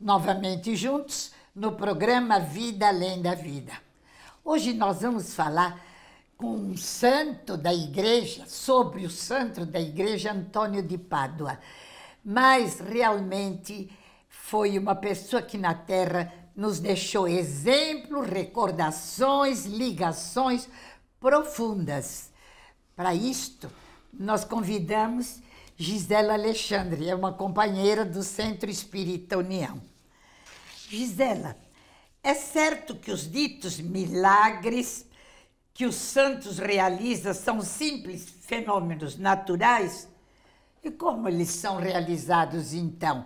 novamente juntos no programa Vida Além da Vida. Hoje nós vamos falar com um santo da igreja, sobre o santo da igreja Antônio de Pádua. Mas realmente foi uma pessoa que na terra nos deixou exemplo, recordações, ligações profundas. Para isto, nós convidamos Gisela Alexandre, é uma companheira do Centro Espírita União. Gisela, é certo que os ditos milagres que os santos realizam são simples fenômenos naturais? E como eles são realizados então?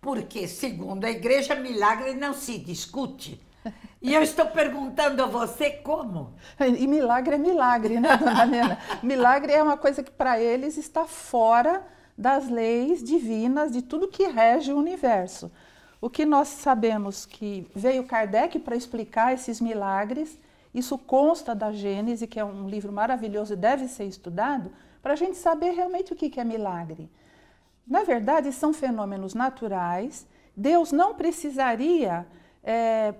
Porque, segundo a igreja, milagre não se discute. E eu estou perguntando a você como? E milagre é milagre, né, dona Nena? Milagre é uma coisa que para eles está fora das leis divinas, de tudo que rege o universo. O que nós sabemos que veio Kardec para explicar esses milagres, isso consta da Gênese, que é um livro maravilhoso e deve ser estudado, para a gente saber realmente o que é milagre. Na verdade, são fenômenos naturais. Deus não precisaria é,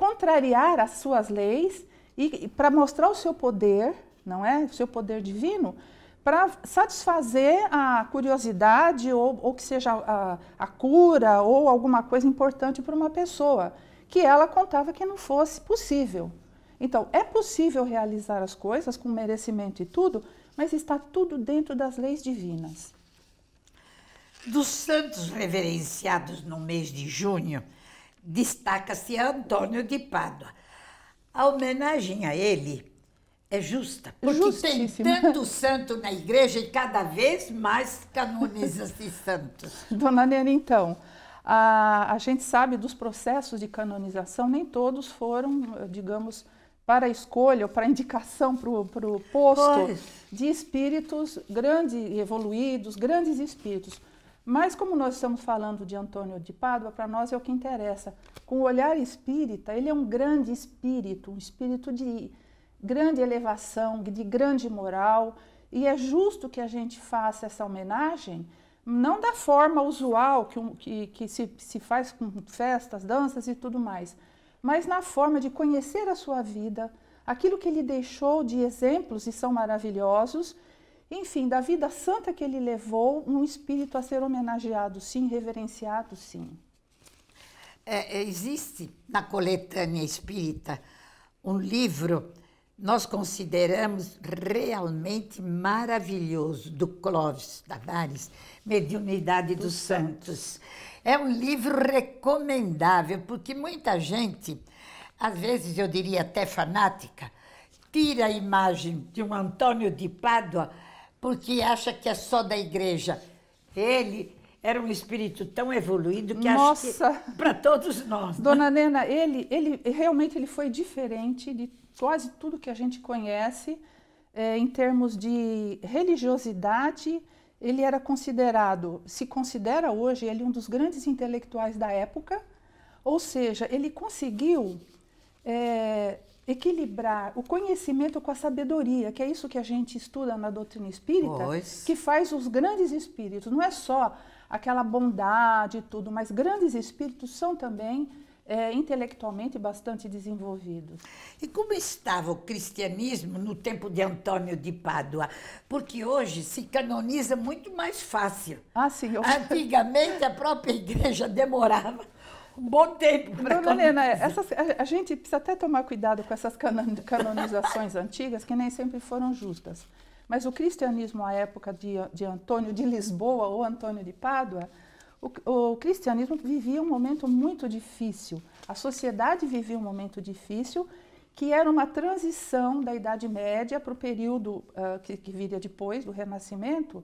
contrariar as suas leis e, e para mostrar o seu poder, não é? O seu poder divino, para satisfazer a curiosidade ou, ou que seja a, a cura ou alguma coisa importante para uma pessoa que ela contava que não fosse possível. Então, é possível realizar as coisas com merecimento e tudo, mas está tudo dentro das leis divinas. Dos santos reverenciados no mês de junho, destaca-se Antônio de Pádua. A homenagem a ele é justa, é porque tem tanto santo na igreja e cada vez mais canoniza-se santos. Dona Nena, então, a, a gente sabe dos processos de canonização, nem todos foram, digamos, para a escolha ou para a indicação para o posto pois. de espíritos grandes, evoluídos, grandes espíritos. Mas como nós estamos falando de Antônio de Pádua, para nós é o que interessa. Com o olhar espírita, ele é um grande espírito, um espírito de grande elevação, de grande moral, e é justo que a gente faça essa homenagem, não da forma usual que, que, que se, se faz com festas, danças e tudo mais, mas na forma de conhecer a sua vida, aquilo que ele deixou de exemplos e são maravilhosos, enfim, da vida santa que ele levou, um espírito a ser homenageado, sim, reverenciado, sim. É, é existe na coletânea espírita um livro nós consideramos realmente maravilhoso do Clóvis Tavares, Mediunidade dos, Santos. Santos. É um livro recomendável porque muita gente, às vezes eu diria até fanática, tira a imagem de um Antônio de Pádua porque acha que é só da igreja. Ele era um espírito tão evoluído que acha que para todos nós. Né? Dona Nena, ele, ele realmente ele foi diferente de quase tudo que a gente conhece é, em termos de religiosidade. Ele era considerado, se considera hoje, ele um dos grandes intelectuais da época. Ou seja, ele conseguiu é, equilibrar o conhecimento com a sabedoria, que é isso que a gente estuda na doutrina espírita, pois. que faz os grandes espíritos. Não é só aquela bondade e tudo, mas grandes espíritos são também é, intelectualmente bastante desenvolvidos. E como estava o cristianismo no tempo de Antônio de Pádua? Porque hoje se canoniza muito mais fácil. Ah, sim. Eu... Antigamente a própria igreja demorava bom tempo para Dona Helena, essas, a, a, gente precisa até tomar cuidado com essas canonizações antigas que nem sempre foram justas. Mas o cristianismo à época de, de Antônio de Lisboa ou Antônio de Pádua, o, o cristianismo vivia um momento muito difícil. A sociedade vivia um momento difícil que era uma transição da Idade Média para o período uh, que, que viria depois, do Renascimento,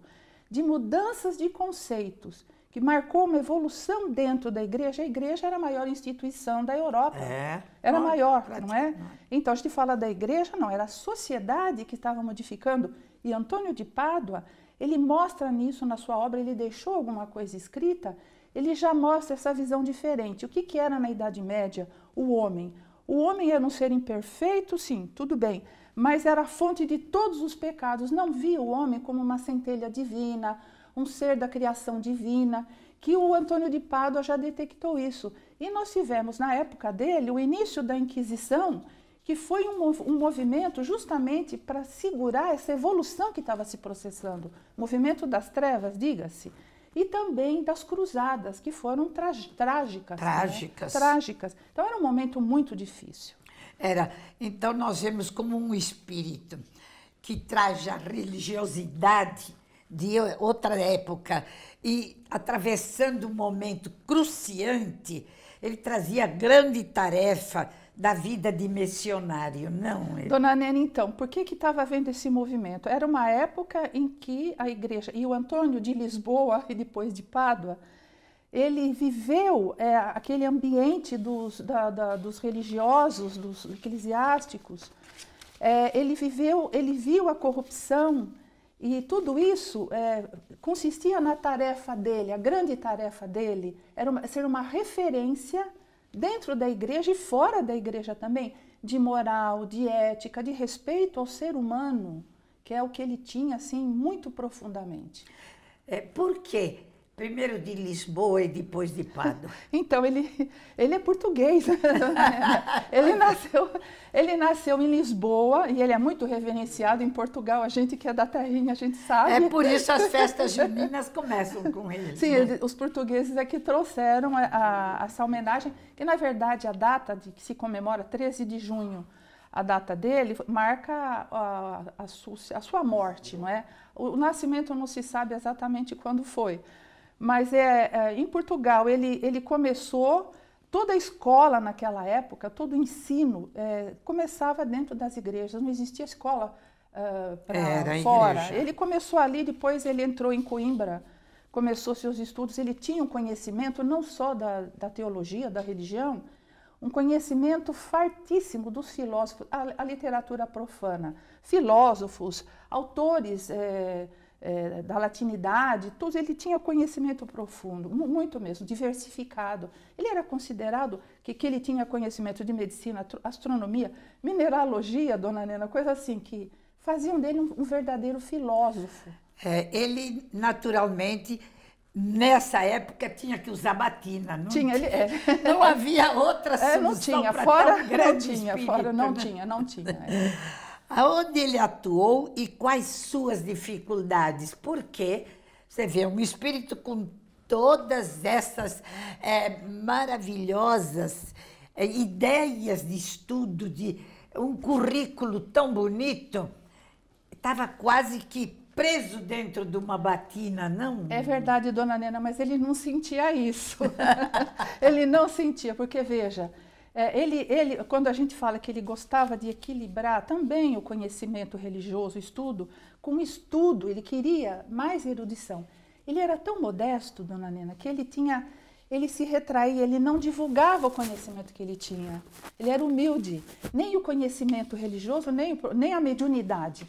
de mudanças de conceitos que marcou uma evolução dentro da igreja. A igreja era a maior instituição da Europa. É, era não, maior, não é? Então a gente fala da igreja, não, era a sociedade que estava modificando. E Antônio de Pádua, ele mostra nisso na sua obra, ele deixou alguma coisa escrita, ele já mostra essa visão diferente. O que, que era na Idade Média o homem? O homem era um ser imperfeito, sim, tudo bem, mas era a fonte de todos os pecados. Não via o homem como uma centelha divina, um ser da criação divina, que o Antônio de Pádua já detectou isso. E nós tivemos, na época dele, o início da Inquisição, que foi um, um movimento justamente para segurar essa evolução que estava se processando. Movimento das trevas, diga-se. E também das cruzadas, que foram trágicas. Trágicas. Né? Trágicas. Então era um momento muito difícil. Era. Então nós vemos como um espírito que traz a religiosidade de outra época e atravessando um momento cruciante, ele trazia a grande tarefa da vida de missionário, não? Ele... É? Dona Nena, então, por que estava havendo esse movimento? Era uma época em que a igreja, e o Antônio de Lisboa e depois de Pádua, ele viveu é, aquele ambiente dos, da, da, dos religiosos, dos eclesiásticos, é, ele viveu, ele viu a corrupção, e tudo isso é, consistia na tarefa dele, a grande tarefa dele era uma, ser uma referência dentro da igreja e fora da igreja também, de moral, de ética, de respeito ao ser humano, que é o que ele tinha assim muito profundamente. É, por quê? Primeiro de Lisboa e depois de Pado. Então, ele, ele é português. ele, nasceu, ele nasceu em Lisboa e ele é muito reverenciado em Portugal. A gente que é da terrinha, a gente sabe. É por isso as festas juninas começam com ele. Sim, né? os portugueses é que trouxeram a, a, essa homenagem, que na verdade a data de que se comemora, 13 de junho, a data dele marca a, a, a sua morte, não é? O, o nascimento não se sabe exatamente quando foi, mas é, é, em Portugal ele, ele começou, toda a escola naquela época, todo o ensino é, começava dentro das igrejas, não existia escola uh, ah, para fora. Igreja. Ele começou ali, depois ele entrou em Coimbra, começou seus estudos, ele tinha um conhecimento não só da, da teologia, da religião, um conhecimento fartíssimo dos filósofos, a, a literatura profana, filósofos, autores... É, é, da latinidade, tudo, ele tinha conhecimento profundo, muito mesmo, diversificado. Ele era considerado que, que ele tinha conhecimento de medicina, astronomia, mineralogia, dona Nena, coisa assim, que faziam dele um, um verdadeiro filósofo. É, ele, naturalmente, Nessa época tinha que usar batina, não tinha, é. não havia outra solução é, não tinha, fora, não tinha, espírito, fora não né? tinha, não tinha, não é. tinha. aonde ele atuou e quais suas dificuldades, porque você vê um espírito com todas essas é, maravilhosas é, ideias de estudo, de um currículo tão bonito, estava quase que preso dentro de uma batina, não? É verdade, dona Nena, mas ele não sentia isso. ele não sentia, porque veja, é, ele, ele, quando a gente fala que ele gostava de equilibrar também o conhecimento religioso, estudo, com estudo, ele queria mais erudição. Ele era tão modesto, dona Nena, que ele tinha, ele se retraía, ele não divulgava o conhecimento que ele tinha. Ele era humilde, nem o conhecimento religioso, nem, nem a mediunidade.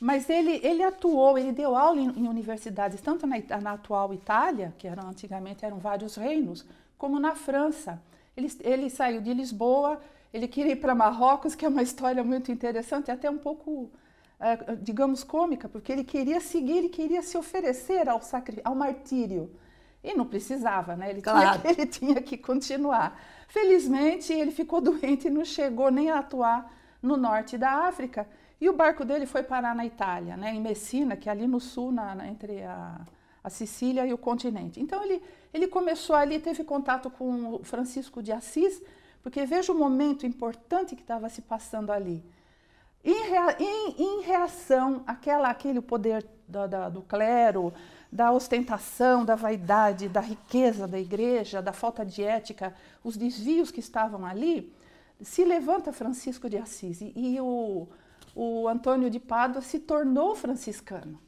Mas ele, ele atuou, ele deu aula em, em universidades, tanto na, na atual Itália, que eram, antigamente eram vários reinos, como na França. Ele, ele saiu de Lisboa, ele queria ir para Marrocos, que é uma história muito interessante, até um pouco, é, digamos, cômica, porque ele queria seguir, ele queria se oferecer ao, ao martírio. E não precisava, né? Ele, claro. tinha que, ele tinha que continuar. Felizmente, ele ficou doente e não chegou nem a atuar no norte da África. E o barco dele foi parar na Itália, né? em Messina, que é ali no sul, na, na entre a, a Sicília e o continente. Então ele, ele começou ali, teve contato com Francisco de Assis, porque veja o momento importante que estava se passando ali. Em, rea, em, em reação àquela, àquele poder do, da, do clero, da ostentação, da vaidade, da riqueza da igreja, da falta de ética, os desvios que estavam ali, se levanta Francisco de Assis e, e o, o Antônio de Pádua se tornou franciscano.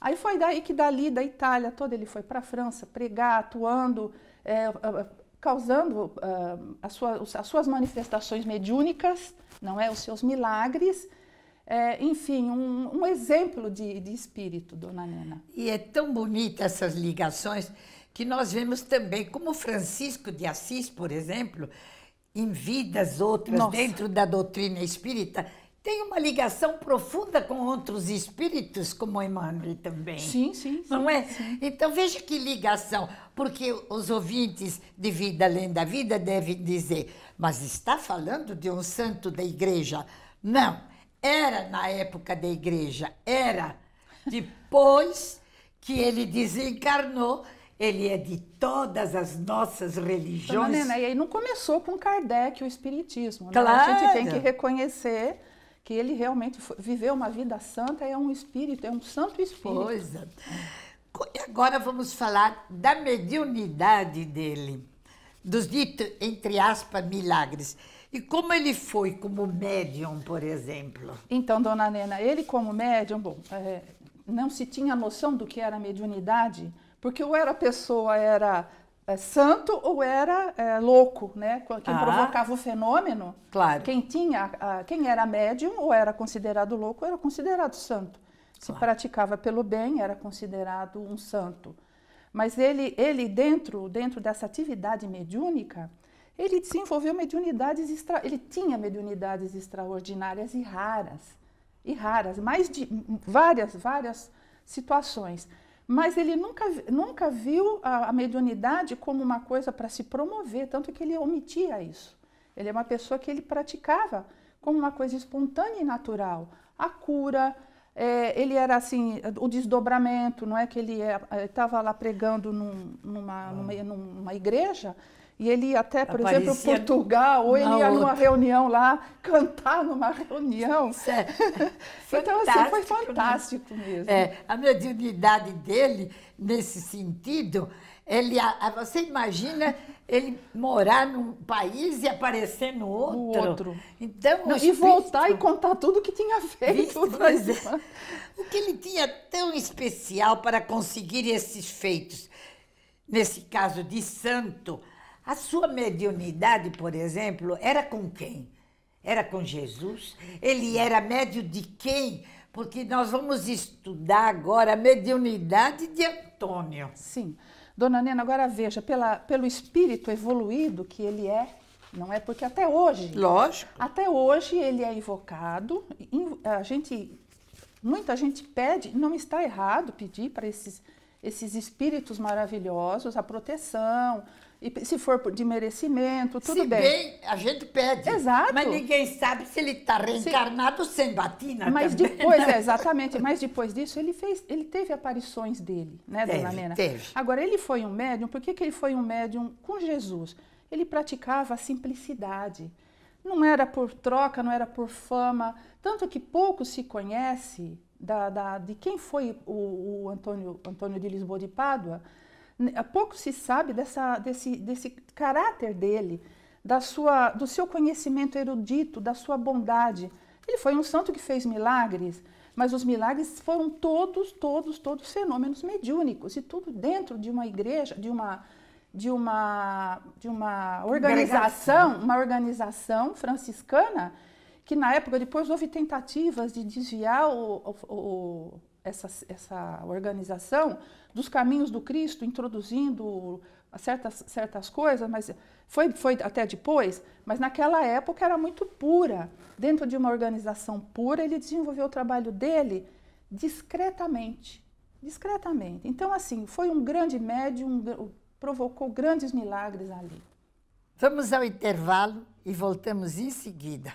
Aí foi daí que dali, da Itália toda, ele foi para a França pregar, atuando, é, é causando é, as, suas, as, suas, manifestações mediúnicas, não é? Os seus milagres. É, enfim, um, um exemplo de, de espírito, dona Nena. E é tão bonita essas ligações que nós vemos também, como Francisco de Assis, por exemplo, em vidas outras Nossa. dentro da doutrina espírita, tem uma ligação profunda com outros espíritos, como Emmanuel também. Sim, sim. sim não é? Sim. Então veja que ligação, porque os ouvintes de Vida Além da Vida devem dizer, mas está falando de um santo da igreja. Não, era na época da igreja, era depois que ele desencarnou ele é de todas as nossas religiões. Então, Nena, e aí não começou com Kardec, o Espiritismo. Claro. Né? A gente tem que reconhecer que ele realmente foi, viveu uma vida santa, é um espírito, é um santo espírito. É. E agora vamos falar da mediunidade dele, dos ditos, entre aspas, milagres. E como ele foi como médium, por exemplo? Então, dona Nena, ele como médium, bom, é, não se tinha noção do que era mediunidade, porque ou era pessoa, era é santo ou era é, louco, né? Quem ah, provocava o fenômeno, claro. quem tinha, a, quem era médium ou era considerado louco era considerado santo. Se claro. praticava pelo bem era considerado um santo. Mas ele, ele dentro, dentro dessa atividade mediúnica, ele desenvolveu mediunidades extra, ele tinha mediunidades extraordinárias e raras, e raras, mais de várias, várias situações mas ele nunca, nunca viu a, a mediunidade como uma coisa para se promover, tanto que ele omitia isso. Ele é uma pessoa que ele praticava como uma coisa espontânea e natural. A cura, é, ele era assim, o desdobramento, não é que ele estava é, é, lá pregando num, numa, ah. numa, numa igreja e ele ia até, por Aparecia exemplo, Portugal, ou ele ia outra. numa reunião lá, cantar numa reunião. Sério. É então, assim, foi fantástico né? mesmo. É, a mediunidade dele, nesse sentido, ele, você imagina ele morar num país e aparecer no outro. outro. Então, Não, e voltar e contar tudo que tinha feito. É. o que ele tinha tão especial para conseguir esses feitos? Nesse caso de santo, a sua mediunidade, por exemplo, era com quem? Era com Jesus? Ele era médio de quem? Porque nós vamos estudar agora a mediunidade de Antônio. Sim. Dona Nena, agora veja, pela, pelo espírito evoluído que ele é, não é? Porque até hoje. Lógico. Até hoje ele é invocado. A gente. Muita gente pede, não está errado pedir para esses, esses espíritos maravilhosos a proteção, e se for de merecimento, tudo se bem. bem. a gente pede. Exato. Mas ninguém sabe se ele está reencarnado se... sem batina. Mas também, depois, né? é, exatamente. Mas depois disso, ele fez, ele teve aparições dele, né, teve, dona Nena? Teve. Agora, ele foi um médium, por que, que ele foi um médium com Jesus? Ele praticava a simplicidade. Não era por troca, não era por fama. Tanto que pouco se conhece da, da, de quem foi o, o Antônio, Antônio de Lisboa de Pádua pouco se sabe dessa, desse, desse caráter dele, da sua, do seu conhecimento erudito, da sua bondade. Ele foi um santo que fez milagres, mas os milagres foram todos, todos, todos fenômenos mediúnicos e tudo dentro de uma igreja, de uma de uma de uma organização, uma organização franciscana que na época depois houve tentativas de desviar o, o, o essa, essa organização dos caminhos do Cristo, introduzindo certas, certas coisas, mas foi, foi até depois, mas naquela época era muito pura. Dentro de uma organização pura, ele desenvolveu o trabalho dele discretamente. Discretamente. Então, assim, foi um grande médium, provocou grandes milagres ali. Vamos ao intervalo e voltamos em seguida.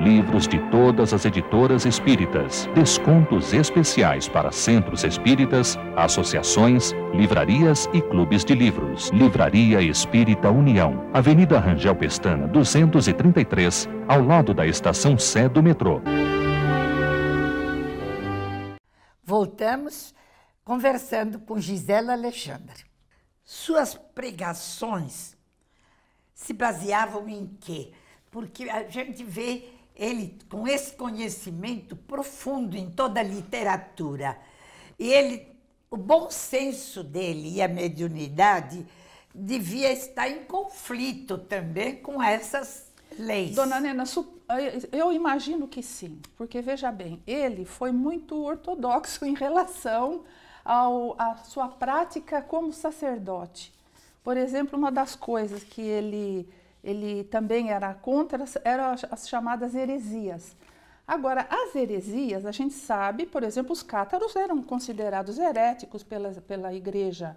livros de todas as editoras espíritas, descontos especiais para centros espíritas, associações, livrarias e clubes de livros. Livraria Espírita União, Avenida Rangel Pestana, 233, ao lado da estação Sé do metrô. Voltamos conversando com Gisela Alexandre. Suas pregações se baseavam em quê? Porque a gente vê ele com esse conhecimento profundo em toda a literatura e ele o bom senso dele e a mediunidade devia estar em conflito também com essas leis. Dona Nena, eh, eu imagino que sim, porque veja bem, ele foi muito ortodoxo em relação ao, à sua prática como sacerdote. Por exemplo, uma das coisas que ele ele também era contra eram as chamadas heresias. Agora, as heresias, a gente sabe, por exemplo, os cátaros eram considerados heréticos pela, pela igreja.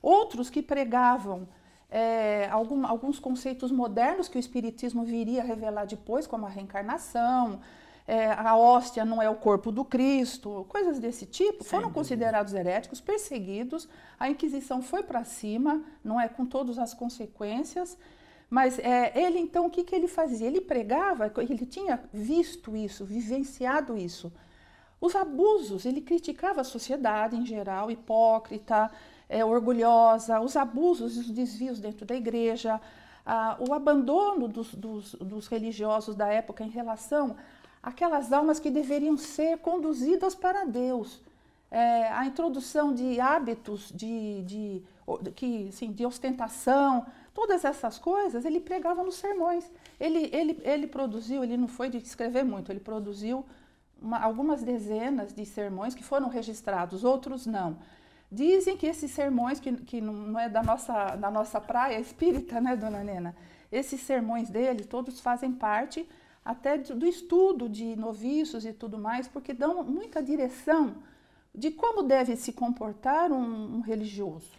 Outros que pregavam é, algum, alguns conceitos modernos que o Espiritismo viria a revelar depois, como a reencarnação, é, a hóstia não é o corpo do Cristo, coisas desse tipo, foram considerados heréticos, perseguidos, a Inquisição foi para cima, não é com todas as consequências, mas é, ele, então, o que, que ele fazia? Ele pregava, ele tinha visto isso, vivenciado isso. Os abusos, ele criticava a sociedade em geral, hipócrita, é, orgulhosa, os abusos e os desvios dentro da igreja, a, o abandono dos, dos, dos religiosos da época em relação àquelas almas que deveriam ser conduzidas para Deus. É, a introdução de hábitos de, de, de, que, assim, de ostentação, Todas essas coisas ele pregava nos sermões. Ele, ele, ele produziu, ele não foi de escrever muito, ele produziu uma, algumas dezenas de sermões que foram registrados, outros não. Dizem que esses sermões, que, que não é da nossa, da nossa praia espírita, né, dona Nena? Esses sermões dele, todos fazem parte até do estudo de noviços e tudo mais, porque dão muita direção de como deve se comportar um, um religioso.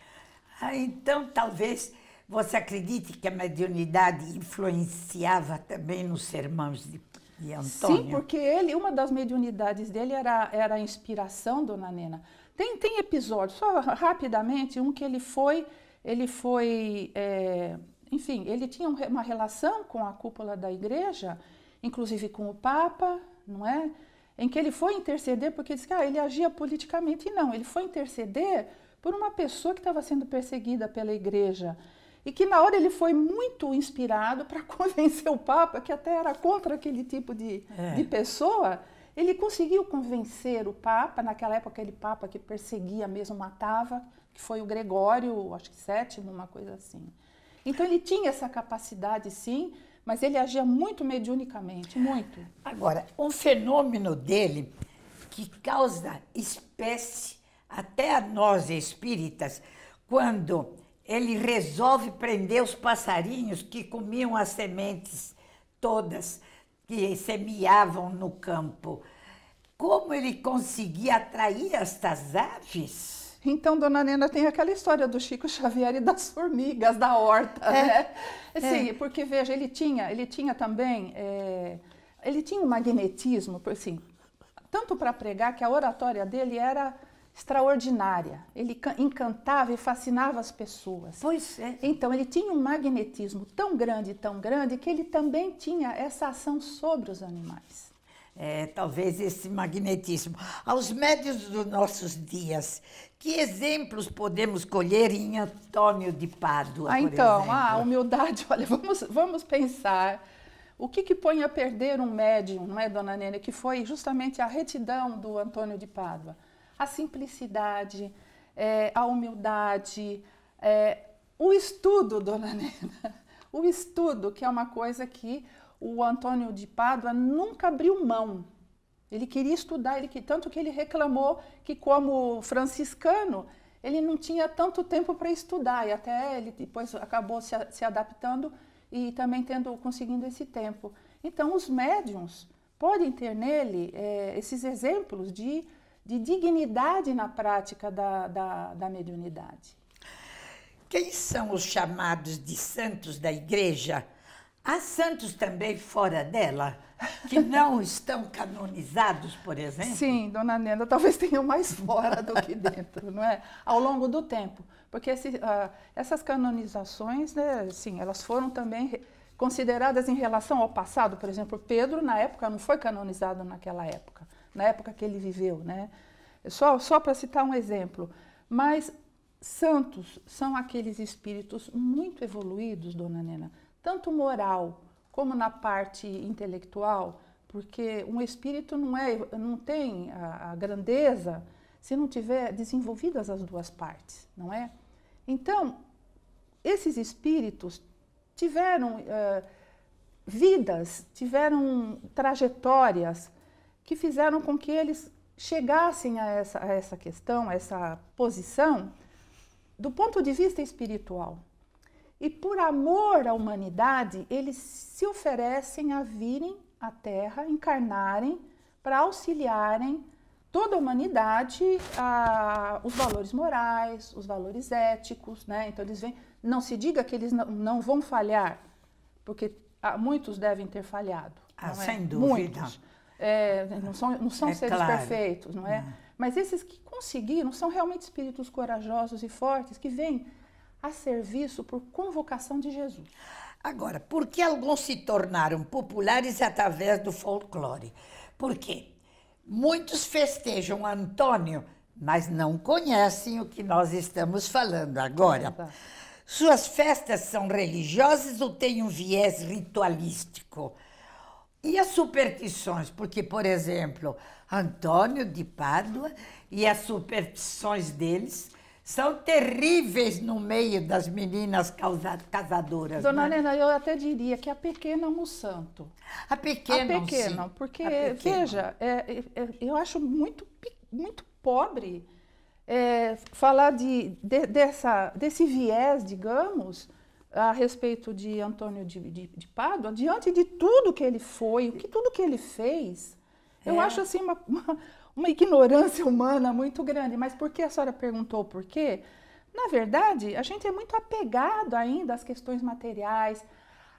Ah, então, talvez você acredita que a mediunidade influenciava também nos sermões de, de Antônio? Sim, porque ele, uma das mediunidades dele era, era a inspiração, dona Nena. Tem, tem episódios, só rapidamente, um que ele foi, ele foi, é, enfim, ele tinha uma relação com a cúpula da igreja, inclusive com o Papa, não é? Em que ele foi interceder, porque disse que ah, ele agia politicamente. E não, ele foi interceder por uma pessoa que estava sendo perseguida pela igreja e que na hora ele foi muito inspirado para convencer o Papa, que até era contra aquele tipo de, é. de pessoa, ele conseguiu convencer o Papa, naquela época aquele Papa que perseguia mesmo, matava, que foi o Gregório, acho que sétimo, uma coisa assim. Então ele tinha essa capacidade sim, mas ele agia muito mediunicamente, muito. Agora, um fenômeno dele que causa espécie até a nós espíritas, quando ele resolve prender os passarinhos que comiam as sementes todas que semeavam no campo. Como ele conseguia atrair estas aves? Então, dona Nena, tem aquela história do Chico Xavier e das formigas da horta, é, né? É. Sim, porque veja, ele tinha, ele tinha também, é, ele tinha um magnetismo, assim, tanto para pregar que a oratória dele era extraordinária. Ele encantava e fascinava as pessoas. Pois é. Então, ele tinha um magnetismo tão grande, tão grande, que ele também tinha essa ação sobre os animais. É, talvez esse magnetismo. Aos médios dos nossos dias, que exemplos podemos colher em Antônio de Pádua? Ah, então, ah, a ah, humildade, olha, vamos, vamos pensar. O que, que põe a perder um médium, não é, dona Nene, que foi justamente a retidão do Antônio de Pádua? a simplicidade, é, a humildade, é, o estudo, dona Nena. O estudo, que é uma coisa que o Antônio de Pádua nunca abriu mão. Ele queria estudar, ele que, tanto que ele reclamou que, como franciscano, ele não tinha tanto tempo para estudar, e até ele depois acabou se, se adaptando e também tendo conseguindo esse tempo. Então, os médiums podem ter nele é, esses exemplos de de dignidade na prática da, da, da mediunidade. Quem são os chamados de santos da igreja? Há santos também fora dela, que não estão canonizados, por exemplo? Sim, dona Nena, talvez tenham mais fora do que dentro, não é? Ao longo do tempo. Porque esse, uh, essas canonizações, né, sim, elas foram também consideradas em relação ao passado. Por exemplo, Pedro, na época, não foi canonizado naquela época na época que ele viveu, né? Só, só para citar um exemplo. Mas santos são aqueles espíritos muito evoluídos, dona Nena, tanto moral como na parte intelectual, porque um espírito não, é, não tem a, a grandeza se não tiver desenvolvidas as duas partes, não é? Então, esses espíritos tiveram uh, vidas, tiveram trajetórias que fizeram com que eles chegassem a essa, a essa questão, a essa posição, do ponto de vista espiritual. E por amor à humanidade, eles se oferecem a virem à Terra, encarnarem, para auxiliarem toda a humanidade a, os valores morais, os valores éticos, né? Então eles vêm, não se diga que eles não, não vão falhar, porque ah, muitos devem ter falhado. Ah, é? sem dúvida. Muitos é, não são, não são é seres claro. perfeitos, não é? Não. Mas esses que conseguiram são realmente espíritos corajosos e fortes que vêm a serviço por convocação de Jesus. Agora, por que alguns se tornaram populares através do folclore? por quê? muitos festejam Antônio, mas não conhecem o que nós estamos falando agora. Suas festas são religiosas ou têm um viés ritualístico? E as superstições? Porque, por exemplo, Antônio de Pádua e as superstições deles são terríveis no meio das meninas casadoras. Dona né? Helena, eu até diria que a pequena um santo. A pequena, a pequena sim. porque, a pequena. veja, é, é, é eu acho muito, muito pobre é, falar de, de, dessa, desse viés, digamos, a respeito de Antônio de, de, de Pádua, diante de tudo que ele foi, o que tudo que ele fez, é. eu acho assim uma, uma, uma, ignorância humana muito grande. Mas por que a senhora perguntou por quê? Na verdade, a gente é muito apegado ainda às questões materiais,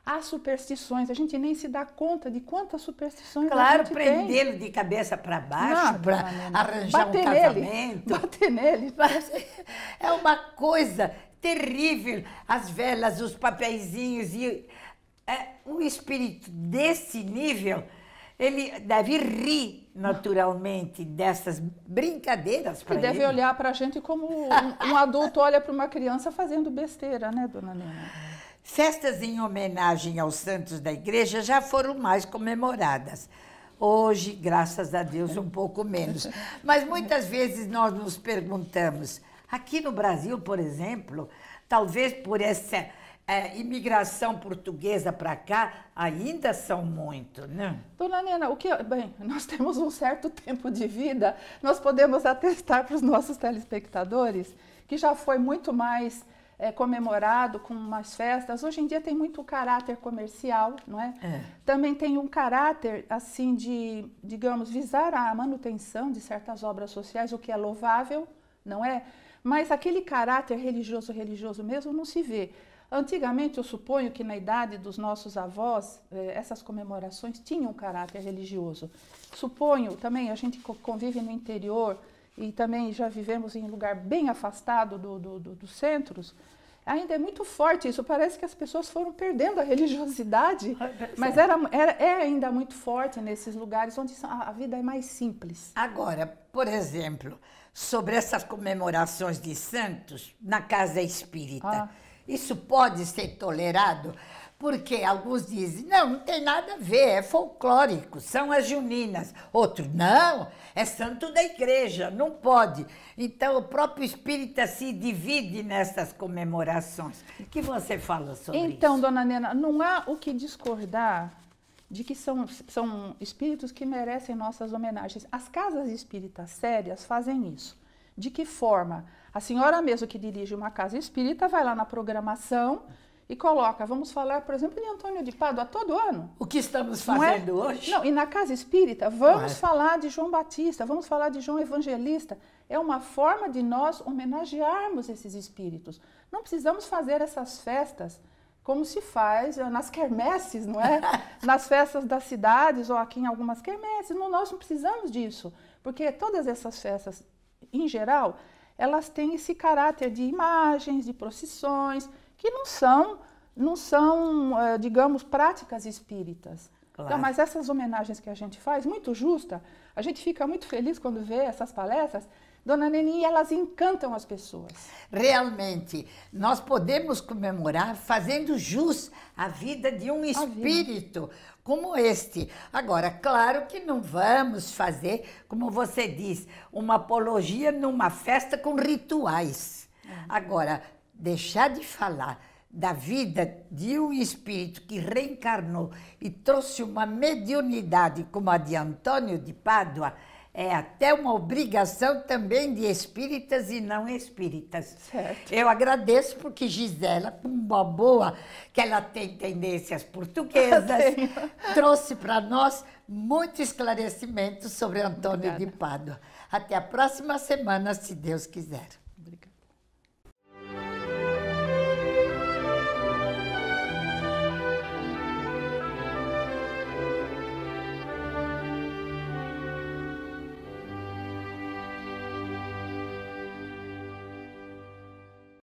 às superstições. A gente nem se dá conta de quantas superstições claro, a gente prendê Claro, prendê-lo de cabeça para baixo para arranjar bater um casamento. Nele, bater nele. É uma coisa terrível. As velas, os papeizinhos e é, um espírito desse nível, ele deve rir naturalmente dessas brincadeiras para ele. E deve olhar para a gente como um, um adulto olha para uma criança fazendo besteira, né, dona Nina? Festas em homenagem aos santos da igreja já foram mais comemoradas. Hoje, graças a Deus, um pouco menos. Mas muitas vezes nós nos perguntamos, Aqui no Brasil, por exemplo, talvez por essa é, imigração portuguesa para cá, ainda são muito, né? Dona Nena, o que, bem, nós temos um certo tempo de vida, nós podemos atestar para os nossos telespectadores que já foi muito mais é, comemorado com umas festas. Hoje em dia tem muito caráter comercial, não é? é? Também tem um caráter, assim, de, digamos, visar a manutenção de certas obras sociais, o que é louvável, não é? mas aquele caráter religioso, religioso mesmo, não se vê. Antigamente, eu suponho que na idade dos nossos avós, eh, essas comemorações tinham um caráter religioso. Suponho também, a gente convive no interior e também já vivemos em lugar bem afastado do, do, do, dos centros, Ainda é muito forte isso. Parece que as pessoas foram perdendo a religiosidade, mas era, era, é ainda muito forte nesses lugares onde a vida é mais simples. Agora, por exemplo, sobre essas comemorações de santos na casa espírita, ah. isso pode ser tolerado? Porque alguns dizem, não, não tem nada a ver, é folclórico, são as juninas. Outro, não, é santo da igreja, não pode. Então, o próprio espírita se divide nessas comemorações. O que você fala sobre então, isso? Então, dona Nena, não há o que discordar de que são, são espíritos que merecem nossas homenagens. As casas espíritas sérias fazem isso. De que forma? A senhora mesmo que dirige uma casa espírita vai lá na programação e coloca, vamos falar, por exemplo, de Antônio de Pádua todo ano. O que estamos fazendo não é? hoje? Não, e na casa espírita, vamos é? falar de João Batista, vamos falar de João Evangelista. É uma forma de nós homenagearmos esses espíritos. Não precisamos fazer essas festas como se faz eh, nas quermesses, não é? nas festas das cidades ou aqui em algumas quermesses. No, nós não precisamos disso, porque todas essas festas, em geral, elas têm esse caráter de imagens, de procissões que não são, não são eh, digamos, práticas espíritas. Então, claro. Então, mas essas homenagens que a gente faz, muito justa, a gente fica muito feliz quando vê essas palestras. Dona Neni, elas encantam as pessoas. Realmente, nós podemos comemorar fazendo jus à vida de um espírito como este. Agora, claro que não vamos fazer, como você diz, uma apologia numa festa com rituais. É. Agora, deixar de falar da vida de um espírito que reencarnou e trouxe uma mediunidade como a de Antônio de Pádua, é até uma obrigação também de espíritas e não espíritas. Certo. Eu agradeço porque Gisela, uma boa, que ela tem tendências portuguesas, trouxe para nós muito esclarecimento sobre Antônio Obrigada. de Pádua. Até a próxima semana, se Deus quiser.